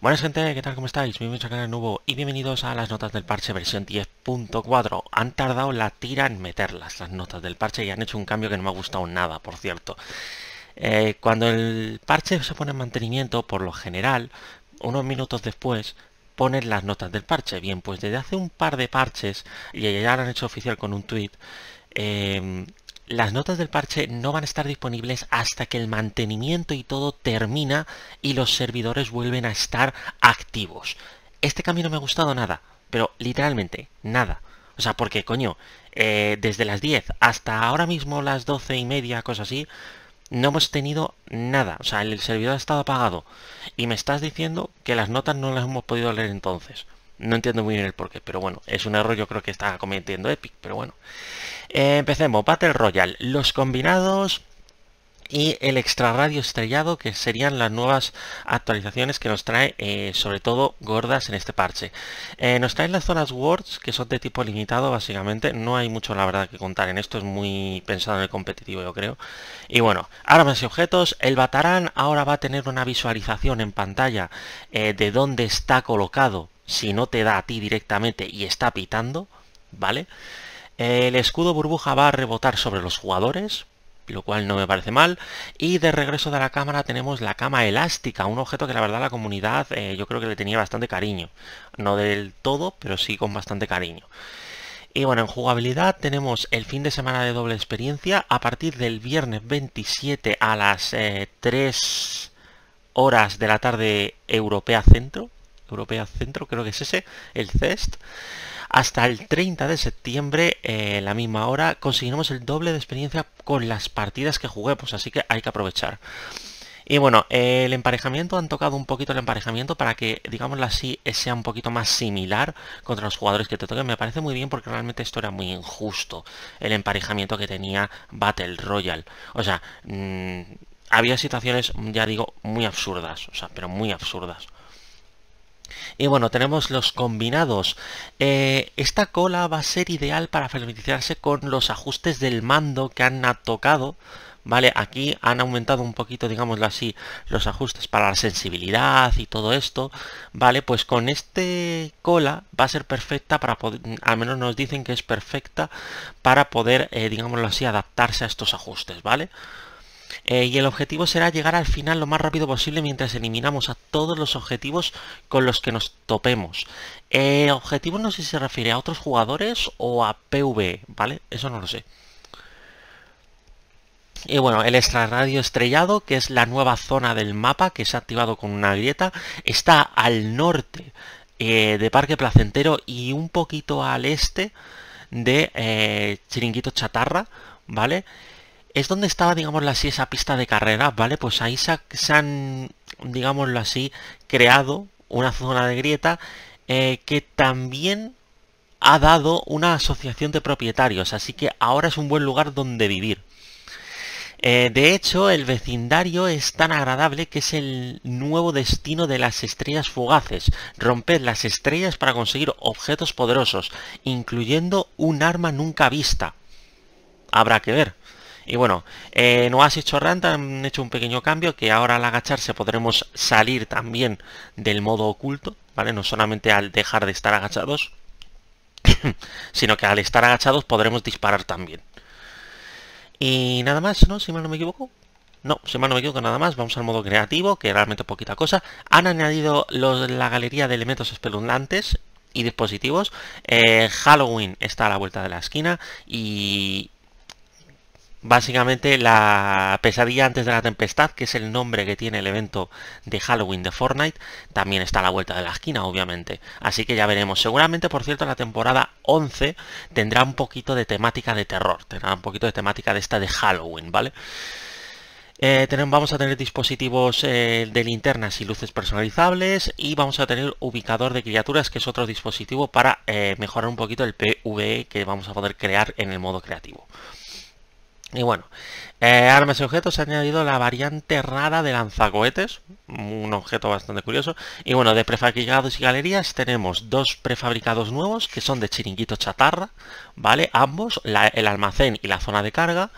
Buenas gente, ¿qué tal? ¿Cómo estáis? Bienvenidos a canal nuevo y bienvenidos a las notas del parche versión 10.4 Han tardado la tira en meterlas, las notas del parche, y han hecho un cambio que no me ha gustado nada, por cierto eh, Cuando el parche se pone en mantenimiento, por lo general, unos minutos después ponen las notas del parche Bien, pues desde hace un par de parches, y ya lo han hecho oficial con un tweet eh, las notas del parche no van a estar disponibles hasta que el mantenimiento y todo termina y los servidores vuelven a estar activos. Este cambio no me ha gustado nada, pero literalmente nada. O sea, porque coño, eh, desde las 10 hasta ahora mismo las 12 y media, cosas así, no hemos tenido nada. O sea, el servidor ha estado apagado. Y me estás diciendo que las notas no las hemos podido leer entonces. No entiendo muy bien el porqué, pero bueno, es un error yo creo que está cometiendo Epic, pero bueno. Eh, empecemos, Battle Royale. Los combinados y el extrarradio estrellado que serían las nuevas actualizaciones que nos trae eh, sobre todo gordas en este parche eh, nos trae las zonas words que son de tipo limitado básicamente no hay mucho la verdad que contar en esto es muy pensado en el competitivo yo creo y bueno armas y objetos el batarán ahora va a tener una visualización en pantalla eh, de dónde está colocado si no te da a ti directamente y está pitando vale el escudo burbuja va a rebotar sobre los jugadores lo cual no me parece mal. Y de regreso de la cámara tenemos la cama elástica, un objeto que la verdad la comunidad eh, yo creo que le tenía bastante cariño. No del todo, pero sí con bastante cariño. Y bueno, en jugabilidad tenemos el fin de semana de doble experiencia a partir del viernes 27 a las 3 eh, horas de la tarde europea centro. Europea centro creo que es ese, el CEST. Hasta el 30 de septiembre, eh, la misma hora, conseguiremos el doble de experiencia con las partidas que pues así que hay que aprovechar. Y bueno, eh, el emparejamiento, han tocado un poquito el emparejamiento para que, digámoslo así, sea un poquito más similar contra los jugadores que te toquen. Me parece muy bien porque realmente esto era muy injusto, el emparejamiento que tenía Battle Royale. O sea, mm, había situaciones, ya digo, muy absurdas, o sea, pero muy absurdas. Y bueno, tenemos los combinados. Eh, esta cola va a ser ideal para familiarizarse con los ajustes del mando que han tocado. ¿Vale? Aquí han aumentado un poquito, digámoslo así, los ajustes para la sensibilidad y todo esto. ¿Vale? Pues con este cola va a ser perfecta para poder, al menos nos dicen que es perfecta para poder, eh, digámoslo así, adaptarse a estos ajustes, ¿vale? vale eh, y el objetivo será llegar al final lo más rápido posible mientras eliminamos a todos los objetivos con los que nos topemos. Eh, objetivo no sé si se refiere a otros jugadores o a PvE, ¿vale? Eso no lo sé. Y bueno, el extrarradio estrellado, que es la nueva zona del mapa que se ha activado con una grieta, está al norte eh, de Parque Placentero y un poquito al este de eh, Chiringuito Chatarra, ¿vale? es donde estaba, digámoslo así, esa pista de carrera? ¿vale? Pues ahí se, han, digámoslo así, creado una zona de grieta eh, que también ha dado una asociación de propietarios, así que ahora es un buen lugar donde vivir. Eh, de hecho, el vecindario es tan agradable que es el nuevo destino de las estrellas fugaces. Romper las estrellas para conseguir objetos poderosos, incluyendo un arma nunca vista. Habrá que ver. Y bueno, eh, no has hecho rant, han hecho un pequeño cambio que ahora al agacharse podremos salir también del modo oculto, ¿vale? No solamente al dejar de estar agachados, sino que al estar agachados podremos disparar también. Y nada más, ¿no? Si mal no me equivoco. No, si mal no me equivoco nada más, vamos al modo creativo, que realmente poquita cosa. Han añadido la galería de elementos espeluznantes y dispositivos. Eh, Halloween está a la vuelta de la esquina y Básicamente la pesadilla antes de la tempestad, que es el nombre que tiene el evento de Halloween de Fortnite, también está a la vuelta de la esquina, obviamente. Así que ya veremos. Seguramente, por cierto, la temporada 11 tendrá un poquito de temática de terror, tendrá un poquito de temática de esta de Halloween, ¿vale? Eh, tenemos, vamos a tener dispositivos eh, de linternas y luces personalizables y vamos a tener ubicador de criaturas que es otro dispositivo para eh, mejorar un poquito el PVE que vamos a poder crear en el modo creativo. Y bueno, eh, armas y objetos se ha añadido la variante rara de lanzacohetes, un objeto bastante curioso. Y bueno, de prefabricados y galerías tenemos dos prefabricados nuevos que son de chiringuito chatarra, ¿vale? Ambos, el almacén y la zona de carga.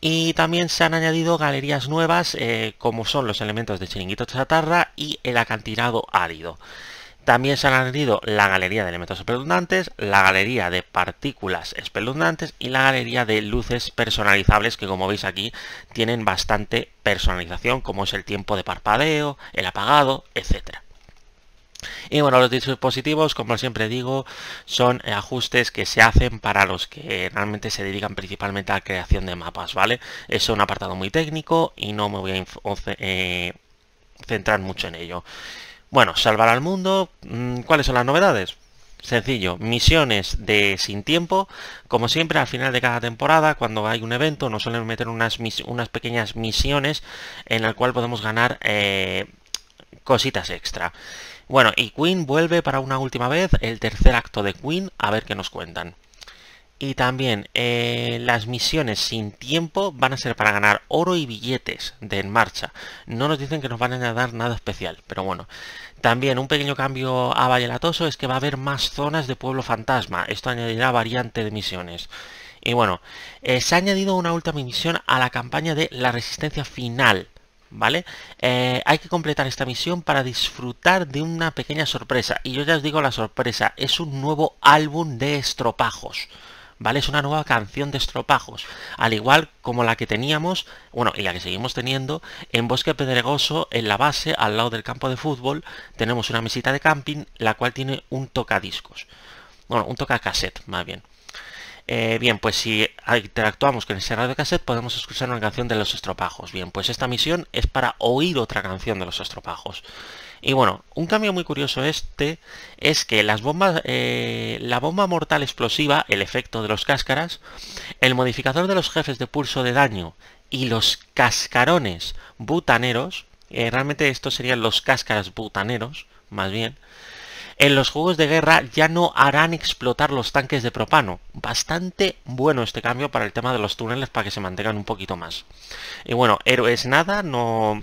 Y también se han añadido galerías nuevas eh, como son los elementos de chiringuito chatarra y el acantilado árido. También se han añadido la galería de elementos espeluznantes, la galería de partículas espeluznantes y la galería de luces personalizables que como veis aquí tienen bastante personalización como es el tiempo de parpadeo, el apagado, etc. Y bueno, los dispositivos, como siempre digo, son ajustes que se hacen para los que realmente se dedican principalmente a la creación de mapas, ¿vale? Es un apartado muy técnico y no me voy a eh, centrar mucho en ello. Bueno, salvar al mundo, mm, ¿cuáles son las novedades? Sencillo, misiones de sin tiempo, como siempre al final de cada temporada, cuando hay un evento, nos suelen meter unas, unas pequeñas misiones en las cual podemos ganar eh, cositas extra. Bueno, y Queen vuelve para una última vez el tercer acto de Queen, a ver qué nos cuentan. Y también eh, las misiones sin tiempo van a ser para ganar oro y billetes de en marcha. No nos dicen que nos van a dar nada especial, pero bueno. También un pequeño cambio a Valle es que va a haber más zonas de pueblo fantasma. Esto añadirá variante de misiones. Y bueno, eh, se ha añadido una última misión a la campaña de la resistencia final. ¿Vale? Eh, hay que completar esta misión para disfrutar de una pequeña sorpresa. Y yo ya os digo la sorpresa, es un nuevo álbum de estropajos. ¿vale? Es una nueva canción de estropajos, al igual como la que teníamos, bueno, y la que seguimos teniendo, en Bosque Pedregoso, en la base, al lado del campo de fútbol, tenemos una mesita de camping, la cual tiene un tocadiscos. Bueno, un tocacassette, más bien. Eh, bien, pues si interactuamos con ese radio cassette podemos escuchar una canción de los estropajos. Bien, pues esta misión es para oír otra canción de los estropajos. Y bueno, un cambio muy curioso este es que las bombas, eh, la bomba mortal explosiva, el efecto de los cáscaras, el modificador de los jefes de pulso de daño y los cascarones butaneros, eh, realmente estos serían los cáscaras butaneros, más bien, en los juegos de guerra ya no harán explotar los tanques de propano. Bastante bueno este cambio para el tema de los túneles para que se mantengan un poquito más. Y bueno, héroes nada, no...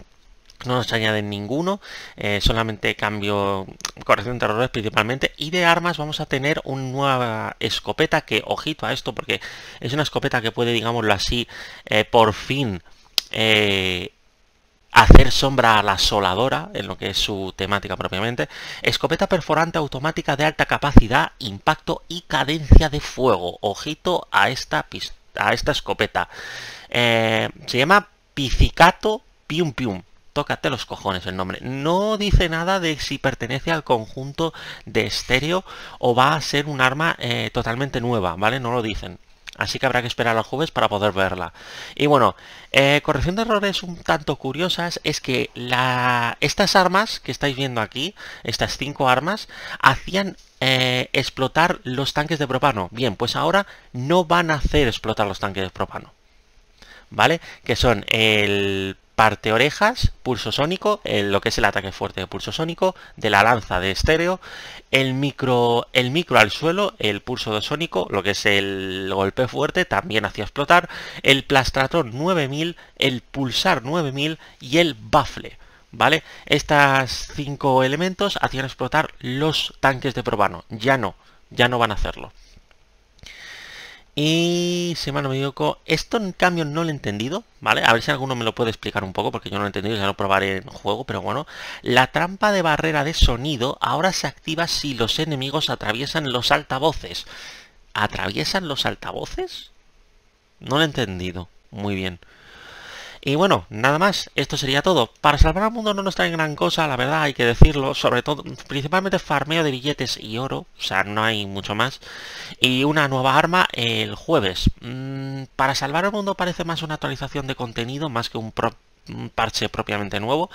No nos añaden ninguno, eh, solamente cambio, corrección de errores principalmente. Y de armas vamos a tener una nueva escopeta que, ojito a esto, porque es una escopeta que puede, digámoslo así, eh, por fin eh, hacer sombra a la soladora, en lo que es su temática propiamente, escopeta perforante automática de alta capacidad, impacto y cadencia de fuego. Ojito a esta, a esta escopeta. Eh, se llama Picicato, Pium Pium. Tócate los cojones el nombre. No dice nada de si pertenece al conjunto de estéreo o va a ser un arma eh, totalmente nueva, ¿vale? No lo dicen así que habrá que esperar al jueves para poder verla. Y bueno, eh, corrección de errores un tanto curiosas es que estas armas que estáis viendo aquí, estas cinco armas, hacían eh, explotar los tanques de propano. Bien, pues ahora no van a hacer explotar los tanques de propano. ¿Vale? Que son el parte orejas, pulso sónico, lo que es el ataque fuerte de pulso sónico, de la lanza de estéreo, el micro, el micro al suelo, el pulso de sónico, lo que es el golpe fuerte, también hacía explotar, el plastratón 9000, el pulsar 9000 y el baffle. ¿Vale? Estos cinco elementos hacían explotar los tanques de probano. Ya no, ya no van a hacerlo. Y si me no me esto en cambio no lo he entendido, ¿vale? A ver si alguno me lo puede explicar un poco, porque yo no lo he entendido, ya lo probaré en juego, pero bueno. La trampa de barrera de sonido ahora se activa si los enemigos atraviesan los altavoces. ¿Atraviesan los altavoces? No lo he entendido. Muy bien. Y bueno, nada más, esto sería todo. Para salvar al mundo no nos traen gran cosa, la verdad, hay que decirlo, sobre todo, principalmente farmeo de billetes y oro, o sea, no hay mucho más. Y una nueva arma el jueves. Mm, para salvar al mundo parece más una actualización de contenido, más que un, un parche propiamente nuevo,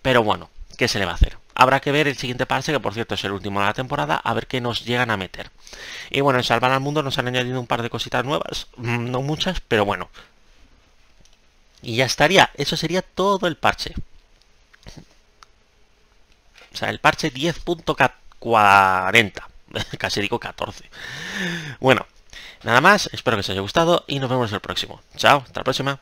pero bueno, ¿qué se le va a hacer? Habrá que ver el siguiente parche, que por cierto es el último de la temporada, a ver qué nos llegan a meter. Y bueno, en Salvar al Mundo nos han añadido un par de cositas nuevas, mm, no muchas, pero bueno, y ya estaría. Eso sería todo el parche. O sea, el parche 10.40. Casi digo 14. Bueno, nada más. Espero que os haya gustado y nos vemos en el próximo. Chao, hasta la próxima.